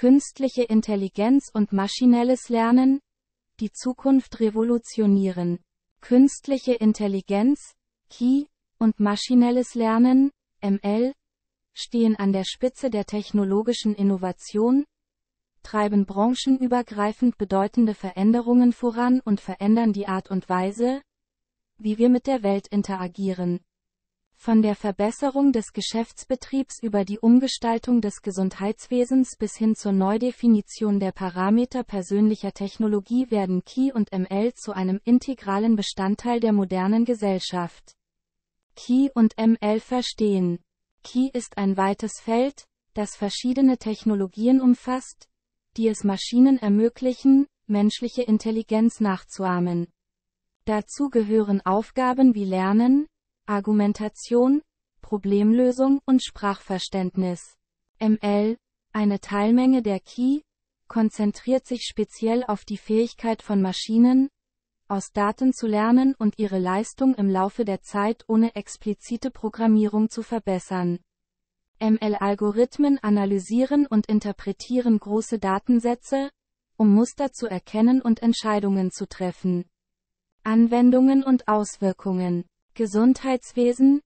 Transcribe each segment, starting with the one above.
künstliche Intelligenz und maschinelles Lernen, die Zukunft revolutionieren. Künstliche Intelligenz, KI, und maschinelles Lernen, ML, stehen an der Spitze der technologischen Innovation, treiben branchenübergreifend bedeutende Veränderungen voran und verändern die Art und Weise, wie wir mit der Welt interagieren. Von der Verbesserung des Geschäftsbetriebs über die Umgestaltung des Gesundheitswesens bis hin zur Neudefinition der Parameter persönlicher Technologie werden KI und ML zu einem integralen Bestandteil der modernen Gesellschaft. KI und ML verstehen. KI ist ein weites Feld, das verschiedene Technologien umfasst, die es Maschinen ermöglichen, menschliche Intelligenz nachzuahmen. Dazu gehören Aufgaben wie Lernen, Argumentation, Problemlösung und Sprachverständnis. ML, eine Teilmenge der Key, konzentriert sich speziell auf die Fähigkeit von Maschinen, aus Daten zu lernen und ihre Leistung im Laufe der Zeit ohne explizite Programmierung zu verbessern. ML-Algorithmen analysieren und interpretieren große Datensätze, um Muster zu erkennen und Entscheidungen zu treffen. Anwendungen und Auswirkungen Gesundheitswesen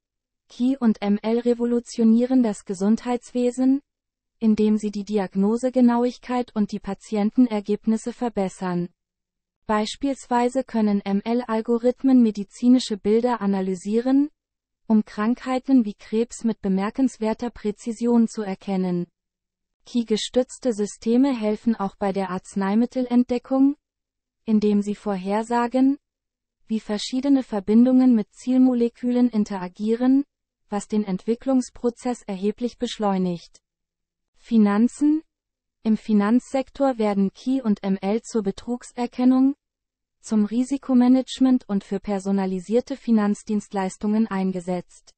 Ki und ML revolutionieren das Gesundheitswesen, indem sie die Diagnosegenauigkeit und die Patientenergebnisse verbessern. Beispielsweise können ML-Algorithmen medizinische Bilder analysieren, um Krankheiten wie Krebs mit bemerkenswerter Präzision zu erkennen. KI-gestützte Systeme helfen auch bei der Arzneimittelentdeckung, indem sie vorhersagen, wie verschiedene Verbindungen mit Zielmolekülen interagieren, was den Entwicklungsprozess erheblich beschleunigt. Finanzen Im Finanzsektor werden KI und ML zur Betrugserkennung, zum Risikomanagement und für personalisierte Finanzdienstleistungen eingesetzt.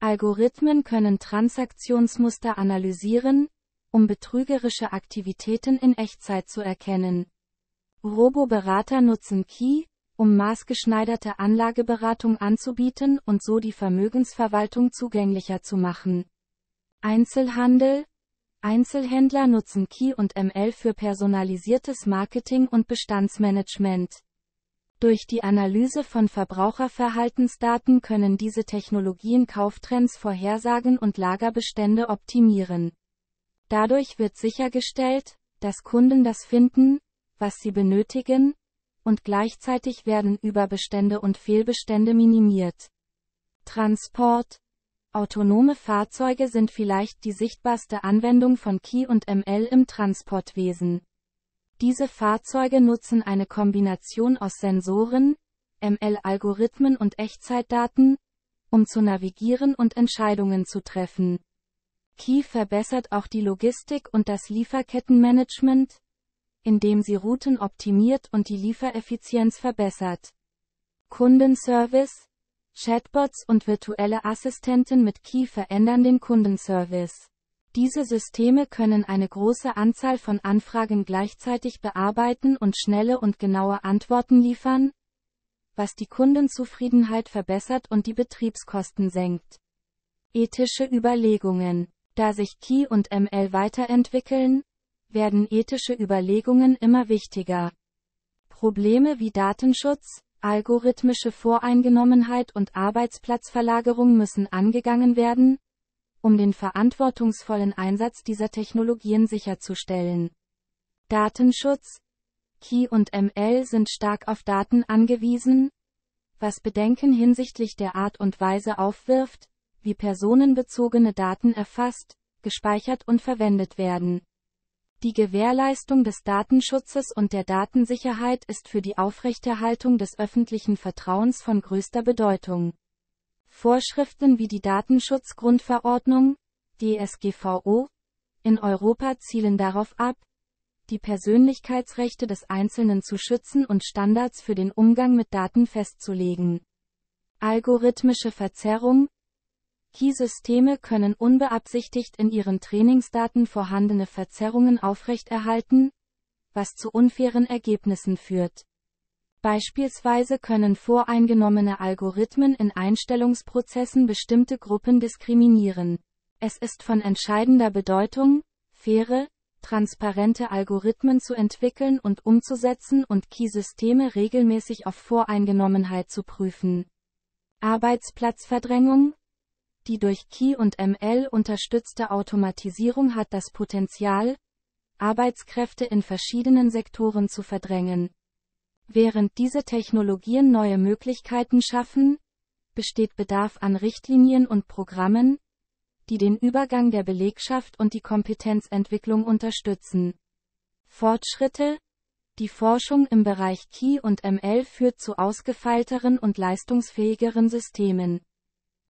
Algorithmen können Transaktionsmuster analysieren, um betrügerische Aktivitäten in Echtzeit zu erkennen. Roboberater nutzen Key, um maßgeschneiderte Anlageberatung anzubieten und so die Vermögensverwaltung zugänglicher zu machen. Einzelhandel Einzelhändler nutzen Key und ML für personalisiertes Marketing und Bestandsmanagement. Durch die Analyse von Verbraucherverhaltensdaten können diese Technologien Kauftrends vorhersagen und Lagerbestände optimieren. Dadurch wird sichergestellt, dass Kunden das finden, was sie benötigen, und gleichzeitig werden Überbestände und Fehlbestände minimiert. Transport Autonome Fahrzeuge sind vielleicht die sichtbarste Anwendung von Key und ML im Transportwesen. Diese Fahrzeuge nutzen eine Kombination aus Sensoren, ML-Algorithmen und Echtzeitdaten, um zu navigieren und Entscheidungen zu treffen. Key verbessert auch die Logistik und das Lieferkettenmanagement, indem sie Routen optimiert und die Liefereffizienz verbessert. Kundenservice Chatbots und virtuelle Assistenten mit Key verändern den Kundenservice. Diese Systeme können eine große Anzahl von Anfragen gleichzeitig bearbeiten und schnelle und genaue Antworten liefern, was die Kundenzufriedenheit verbessert und die Betriebskosten senkt. Ethische Überlegungen. Da sich Key und ML weiterentwickeln, werden ethische Überlegungen immer wichtiger. Probleme wie Datenschutz, algorithmische Voreingenommenheit und Arbeitsplatzverlagerung müssen angegangen werden, um den verantwortungsvollen Einsatz dieser Technologien sicherzustellen. Datenschutz, KI und ML sind stark auf Daten angewiesen, was Bedenken hinsichtlich der Art und Weise aufwirft, wie personenbezogene Daten erfasst, gespeichert und verwendet werden. Die Gewährleistung des Datenschutzes und der Datensicherheit ist für die Aufrechterhaltung des öffentlichen Vertrauens von größter Bedeutung. Vorschriften wie die Datenschutzgrundverordnung, DSGVO, in Europa zielen darauf ab, die Persönlichkeitsrechte des Einzelnen zu schützen und Standards für den Umgang mit Daten festzulegen. Algorithmische Verzerrung, Key-Systeme können unbeabsichtigt in ihren Trainingsdaten vorhandene Verzerrungen aufrechterhalten, was zu unfairen Ergebnissen führt. Beispielsweise können voreingenommene Algorithmen in Einstellungsprozessen bestimmte Gruppen diskriminieren. Es ist von entscheidender Bedeutung, faire, transparente Algorithmen zu entwickeln und umzusetzen und Key-Systeme regelmäßig auf Voreingenommenheit zu prüfen. Arbeitsplatzverdrängung, die durch Key und ML unterstützte Automatisierung hat das Potenzial, Arbeitskräfte in verschiedenen Sektoren zu verdrängen. Während diese Technologien neue Möglichkeiten schaffen, besteht Bedarf an Richtlinien und Programmen, die den Übergang der Belegschaft und die Kompetenzentwicklung unterstützen. Fortschritte Die Forschung im Bereich Key und ML führt zu ausgefeilteren und leistungsfähigeren Systemen.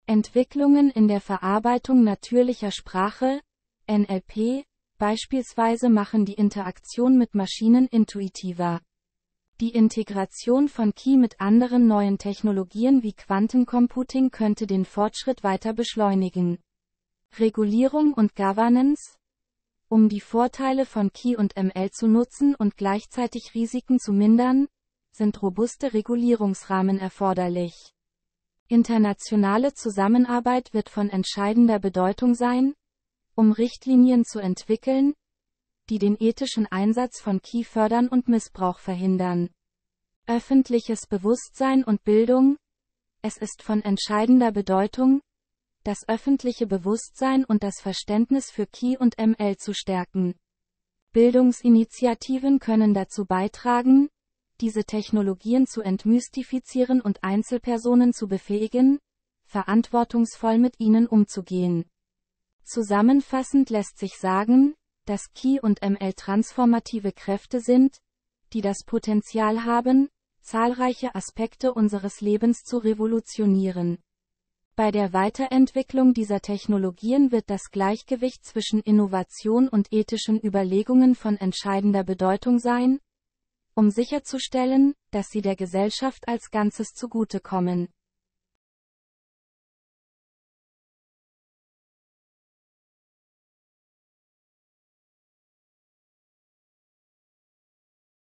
Entwicklungen in der Verarbeitung natürlicher Sprache, NLP, beispielsweise machen die Interaktion mit Maschinen intuitiver. Die Integration von Key mit anderen neuen Technologien wie Quantencomputing könnte den Fortschritt weiter beschleunigen. Regulierung und Governance Um die Vorteile von Key und ML zu nutzen und gleichzeitig Risiken zu mindern, sind robuste Regulierungsrahmen erforderlich. Internationale Zusammenarbeit wird von entscheidender Bedeutung sein, um Richtlinien zu entwickeln, die den ethischen Einsatz von Key fördern und Missbrauch verhindern. Öffentliches Bewusstsein und Bildung Es ist von entscheidender Bedeutung, das öffentliche Bewusstsein und das Verständnis für Key und ML zu stärken. Bildungsinitiativen können dazu beitragen, diese Technologien zu entmystifizieren und Einzelpersonen zu befähigen, verantwortungsvoll mit ihnen umzugehen. Zusammenfassend lässt sich sagen, dass Ki und ML transformative Kräfte sind, die das Potenzial haben, zahlreiche Aspekte unseres Lebens zu revolutionieren. Bei der Weiterentwicklung dieser Technologien wird das Gleichgewicht zwischen Innovation und ethischen Überlegungen von entscheidender Bedeutung sein, um sicherzustellen, dass sie der Gesellschaft als Ganzes zugutekommen.